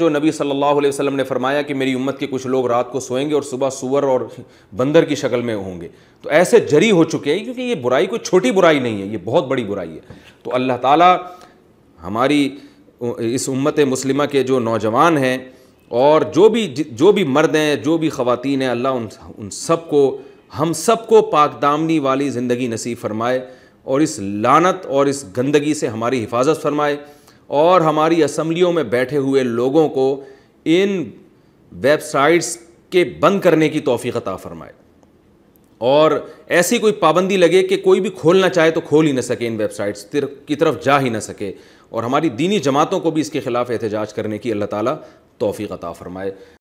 जो नबी सल्लल्लाहु अलैहि वसल्लम ने फरमाया कि मेरी उम्मत के कुछ लोग रात को सोएंगे और सुबह सुअर और बंदर की शक्ल में होंगे तो ऐसे जरी हो चुके हैं क्योंकि ये बुराई कोई छोटी बुराई नहीं है ये बहुत बड़ी बुराई है तो अल्लाह ताला हमारी इस उम्मत मुस्लिमा के जो नौजवान हैं और जो भी जो भी मर्द हैं जो भी ख़वान हैं अल्लाह उन उन सब को हम सब को दामनी वाली ज़िंदगी नसीब फरमाए और इस लानत और इस गंदगी से हमारी हिफाजत फरमाए और हमारी असम्बलियों में बैठे हुए लोगों को इन वेबसाइट्स के बंद करने की तोफ़ी अता फ़रमाए और ऐसी कोई पाबंदी लगे कि कोई भी खोलना चाहे तो खोल ही ना सके इन वेबसाइट्स की तरफ जा ही ना सके और हमारी दीनी जमातों को भी इसके ख़िलाफ़ एहतजाज करने की अल्लाह ताला तोफ़ी अता फ़रमाए